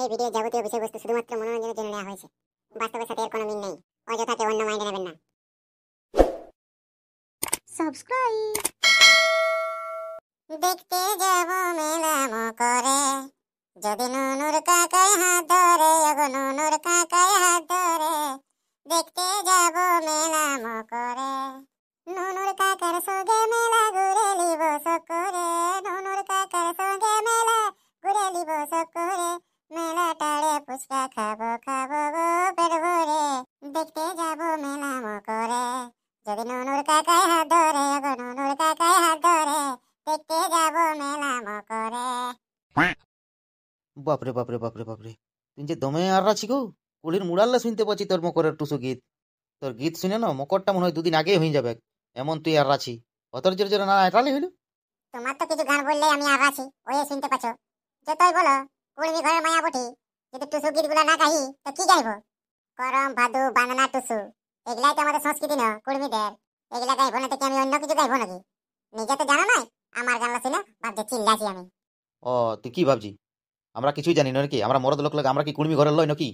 এই ভিডিও যাবতীয় বিষয়বস্তু শুধুমাত্র মনোরঞ্জনের জন্য নেওয়া হয়েছে বাস্তবের সাথে এর কোনো মিল নেই অযথাকে অন্য মাইন্ডে নেবেন না দেখতে যাব মেলা মকরে যদি নুনুর কাকায় হাত ধরে ওগো নুনুর কাকায় হাত ধরে দেখতে যাব মেলা মকরে নুনুর কাকার সঙ্গে মেলা ঘুরে লিব সকরে নুনুর কাকার সঙ্গে মেলা ঘুরে লিব সকরে মেলা টাড়ে ফুচকা খাবো খাবো গো পেট ভরে দেখতে যাবো মেলা মকরে যদি নুনুর কাকায় হাত ধরে গো নুনুর কাকায় হাত ধরে দেখতে যাবো মেলা মকরে বাপরে বাপরে বাপরে বাপরে তুই যে দমে আর আছি গো কুলির মুড়াল্লা শুনতে পাচ্ছি তোর মকরের টুসু গীত তোর গীত শুনে না মকরটা মনে হয় দুদিন আগেই হয়ে যাবে এমন তুই আর আছি অতর জোরে জোরে না এটালে হইল তোমার তো কিছু গান বললে আমি আর আছি ওই শুনতে পাচ্ছ যতই বলো কুড়মি ঘরে মায়া বটি যদি টুসু গীত গুলা না গাহি তো কি গাইব করম ভাদু বানানা টুসু এগুলাই তো আমাদের সংস্কৃতি না কুড়মিদের এগুলা গাইব না তো কি আমি অন্য কিছু গাইব নাকি নিজে তো জানো নাই আমার গান বাদ ভাবছি চিল্লাছি আমি ও তুই কি ভাবছি আমরা কিছুই জানি না নাকি আমরা মরদ লোক লোক আমরা কি কুড়মি ঘরের লয় নাকি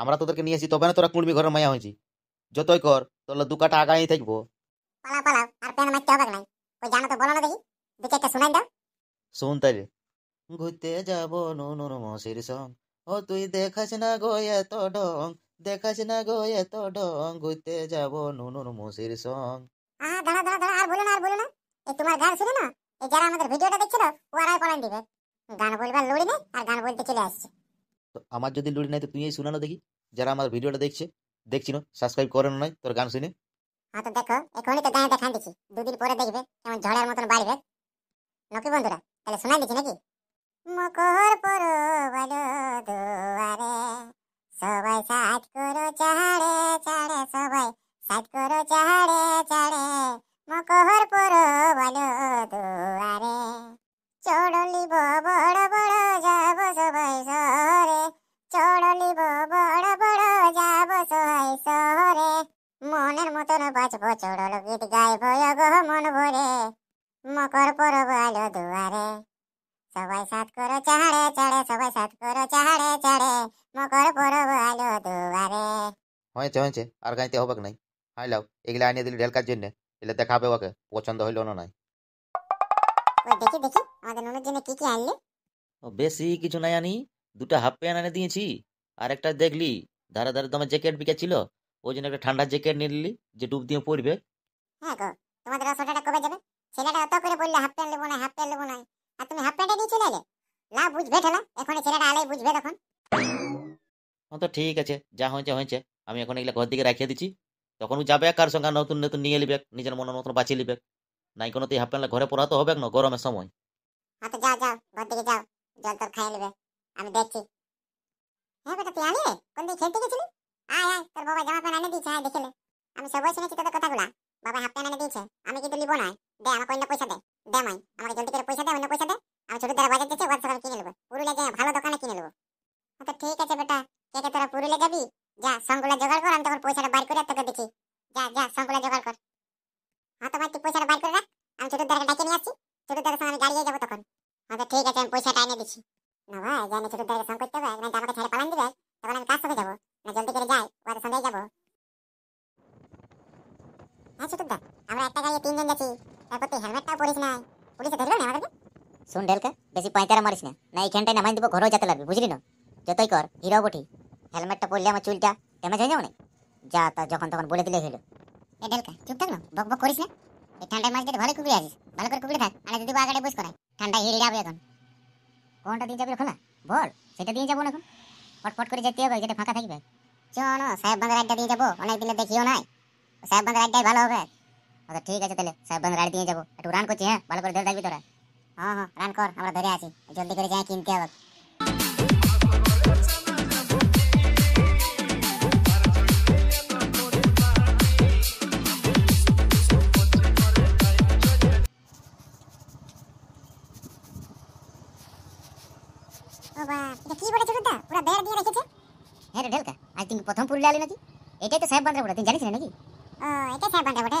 আমরা তোদেরকে নিয়ে এসি তবে না তোরা কুড়মি ঘরের মায়া হয়েছি যতই কর তোর দু কাটা আগাই থাকবো পালা পালা আর পেন মারতে হবে না কই জানো তো বলো না দেখি দু চারটা শুনাই দাও শুন তাইলে ঘুরতে যাব নুনুর মসির সং ও তুই দেখাস না গো এত ডং দেখাস না গো এত ডং ঘুরতে যাব নুনুর মসির সং আহা দাঁড়া দাঁড়া আর বলো না আর বলো না এ তোমার গান শুনে না এই যারা আমাদের ভিডিওটা দেখছিল ওরাই কমেন্ট দিবে গান বলবার লড়ি নেই আর গান বলতে চলে আসছে তো আমার যদি লড়ি নাই তো তুই এই শোনানো দেখি যারা আমার ভিডিওটা দেখছে দেখছি না সাবস্ক্রাইব করেন নাই তোর গান শুনে হ্যাঁ তো দেখো এখনই তো গায়ে দেখান দিছি দুদিন পরে দেখবে এমন ঝড়ের মতন বাড়বে নকি বন্ধুরা তাহলে শোনাই দিছি নাকি মকর পরবাল দুয়ারে সবাই সাজ করো চাড়ে চাড়ে সবাই সাজ করো চাড়ে চাড়ে মকর পরবাল দুয়ারে চড়লিব বড় বড় যাব সবাই শহরে চড়লিব বড় বড় যাব সবাই শহরে মনের মতন বাঁচব চড়ল গীত গাইব গহ মন ভরে মকর পরবাল দুয়ারে সবাই সাত করো চাহাড়ে চড়ে সবাই সাত করো চাহাড়ে চড়ে মকর পরব আলো দুয়ারে হয়েছে হয়েছে আর গাইতে হবে নাই হাই লাও এগুলা আনিয়ে দিলি ঢেলকার জন্য এলে দেখাবে ওকে পছন্দ হইলো না নাই দেখি দেখি আমাদের নুনের জন্য কি কি আনলি বেশি কিছু নাই আনি দুটা হাফ প্যান্ট এনে দিয়েছি আর একটা দেখলি ধারে ধারে তোমার জ্যাকেট বিকা ছিল ওই জন্য একটা ঠান্ডা জ্যাকেট নিয়ে নিলি যে ডুব দিয়ে পড়বে হ্যাঁ গো তোমাদের অসুবিধাটা কবে যাবে ছেলেটা অত করে বললে হাফ প্যান্ট নেবো না হাফ প্যান্ট নেবো না আর তুমি হাফ প্যান্টে নিয়ে চলে এলে লা বুঝবে ঠেলা এখন ছেলেটা আলাই বুঝবে তখন তো ঠিক আছে যা হয়েছে হয়েছে আমি এখন এগুলো ঘর দিকে রাখিয়ে দিচ্ছি তখন যাবে কার সঙ্গে নতুন নতুন নিয়ে নিবে নিজের মনের মতন বাঁচিয়ে নিবে নাই কোনো তুই হাফ প্যান্ট ঘরে তো হবে না গরমের সময় হ্যাঁ আচ্ছা, তো যাও যাও ঘর দিকে যাও জল নেবে আমি দেখছি হ্যাঁ বেটা তুই কোন দিকে খেলতে গেছিলি আয় আয় তোর বাবা জামা প্যান্ট এনে দিয়েছে আয় দেখে আমি সবাই শুনেছি তোদের কথাগুলা বাবা হাফ প্যান্ট এনে দিয়েছে আমি কিন্তু না দে পয়সা দে দে মাই আমাকে জলদি করে পয়সা দে অন্য পয়সা দে আমি ছোট দ্বারা বাজার যাচ্ছি ওখান কিনে নেবো পুরুলিয়া যায় ভালো দোকানে কিনে নেবো আচ্ছা ঠিক আছে বেটা কে তোরা পুরুলিয়া যাবি যা সঙ্গগুলা জোগাড় কর আমি তখন পয়সাটা বাইর করে তোকে দেখি যা যা সঙ্গগুলা জোগাড় কর হ্যাঁ তো ভাই তুই পয়সাটা বাইর করে রাখ আমি ছোট দ্বারা ডাকে নিয়ে আসছি ছোট দ্বারা সঙ্গে আমি গাড়িয়ে যাবো তখন হ্যাঁ ঠিক আছে আমি পয়সাটা এনে দিচ্ছি না ভাই জানি ছোট দ্বারা সঙ্গ করতে হবে না আমাকে ছেড়ে পালান দিবে তখন আমি কাজ সঙ্গে যাবো না জলদি করে যাই ওর সঙ্গে যাবো হ্যাঁ ছোট দা আমরা একটা গাড়ি তিনজন যাচ্ছি এখন হেলমেটটাও পরিস নাই পুলিশে ধরলো না আমাদেরকে শুন ঢেলকে বেশি পাঁয়তারা মারিস না না এইখানটায় নামাই দিব ঘরেও যেতে লাগবে বুঝলি না যতই কর হিরো বটি হেলমেটটা পরলে আমার চুলটা ড্যামেজ হয়ে যাবে না যা তা যখন তখন বলে দিলে হলো এ ঢেলকা চুপ থাক না বক বক করিস না এই ঠান্ডায় মাছ ভালো কুকুরে আছিস ভালো করে কুকুরে থাক আর যদি আগাটায় বস করাই ঠান্ডা হিড়ে যাবে এখন কোনটা দিয়ে যাবে খোলা বল সেটা দিয়ে যাবো না এখন ফটফট করে যেতে হবে যেটা ফাঁকা থাকবে চলো সাহেব বাঁধের আড্ডা দিয়ে যাবো অনেক দিনে দেখিও নাই সাহেব বাঁধের আড্ডায় ভালো হবে আদা ঠিক আছে তাহলে সাহেব বানরা দিই যাবো আতুরান কো চি হ্যাঁ বাল করে দড়দাইবি তোরা হ্যাঁ হ্যাঁ রানকর আমরা ধরে আসি जल्दी করে যাই কিনতে হবে বাবা কি বলেছিস ওরা বের দিয়ে রেখেছে হে রে ঢলকা আজ টিমকে প্রথম পুরি লাগালি না কি এটা তো সাহেব বানরা বলে দিন জানিস না নাকি ও এটা সাহেব বানরা বটে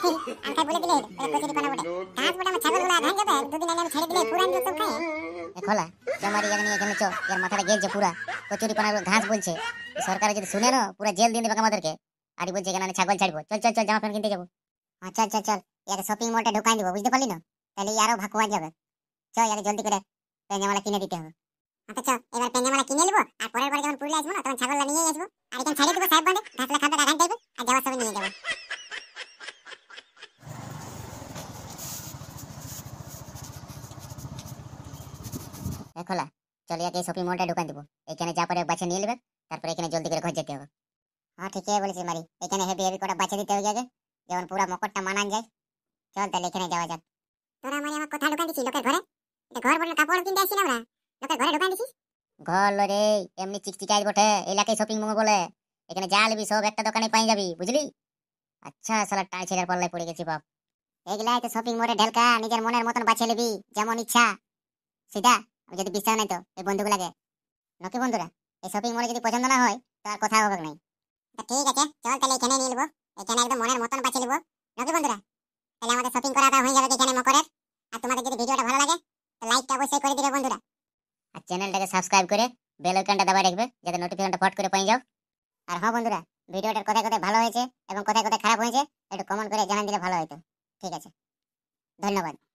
ঘাস বলছে সরকার যদি শুনে না পুরা জেল দিয়ে দেবে আমাদেরকে আরি বলছে এখানে ছাগল ছাড়বো চল চল চল জামা প্যান্ট কিনতে যাবো চল চল চল এর শপিং মলটা ঢোকাই দিবো বুঝতে পারলি না তাহলে আরো ভাকুয়া যাবে চল এর জলদি করে পেঞ্জামালা কিনে দিতে হবে আচ্ছা চল এবার কিনে নিব আর পরের বার যখন পুরুলিয়া আসবো না তখন ছাগলটা নিয়ে আসবো আর এখানে ছাড়িয়ে দেবো সাহেব বাঁধে ঘাসলা খাবে আর যাওয়ার সময় নিয়ে যাবো এ খোলা চলে আগে শপিং মলটা ঢুকান দিব এখানে যা পরে বাচ্চা নিয়ে নেবে তারপরে এখানে জলদি করে ঘর যেতে হবে হ্যাঁ ঠিকই বলেছি মারি এখানে হেভি হেভি করে বাচ্চা দিতে হবে আগে যেমন পুরো মকরটা মানান যায় চল তাহলে এখানে যাওয়া যাক তোরা মানে আমার কথা ঢুকান দিছিস লোকের ঘরে এটা ঘর বলে কাপড় কিনতে আসি না আমরা লোকের ঘরে ঢুকান দিছিস ঘর রে এমনি চিকচিকাই বটে এলাকায় শপিং মল বলে এখানে যা লবি সব একটা দোকানে পাই যাবি বুঝলি আচ্ছা সালা টাই ছেলের পাল্লায় পড়ে গেছি বাপ এগুলাই তো শপিং মলে ঢেলকা নিজের মনের মতন বাছে নিবি যেমন ইচ্ছা সিধা যদি বিশ্বাস নাই তো এই বন্ধুগুলাকে নকি বন্ধুরা এই শপিং মলে যদি পছন্দ না হয় তো আর কথা হবে নাই ঠিক আছে চল তাহলে এখানে নিয়ে নিলবো এখানে একদম মনের মতন বাঁচিয়ে নিবো নকি বন্ধুরা তাহলে আমাদের শপিং করাটা হয়ে যাবে এখানে মকরের আর তোমাদের যদি ভিডিওটা ভালো লাগে লাইকটা অবশ্যই করে দিবে বন্ধুরা আর চ্যানেলটাকে সাবস্ক্রাইব করে বেল আইকনটা দাবা রাখবে যাতে নোটিফিকেশনটা ফট করে পেয়ে যাও আর হ্যাঁ বন্ধুরা ভিডিওটার কোথায় কোথায় ভালো হয়েছে এবং কোথায় কোথায় খারাপ হয়েছে একটু কমেন্ট করে জানান দিলে ভালো হতো ঠিক আছে ধন্যবাদ